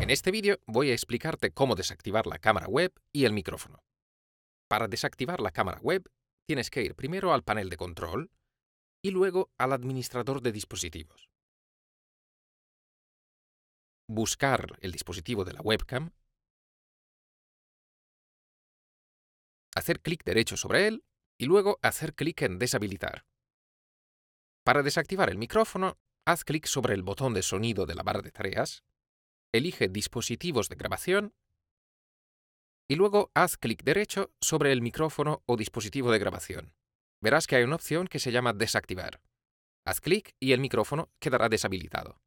En este vídeo voy a explicarte cómo desactivar la cámara web y el micrófono. Para desactivar la cámara web, tienes que ir primero al panel de control y luego al administrador de dispositivos. Buscar el dispositivo de la webcam, hacer clic derecho sobre él y luego hacer clic en deshabilitar. Para desactivar el micrófono, haz clic sobre el botón de sonido de la barra de tareas elige Dispositivos de grabación y luego haz clic derecho sobre el micrófono o dispositivo de grabación. Verás que hay una opción que se llama Desactivar. Haz clic y el micrófono quedará deshabilitado.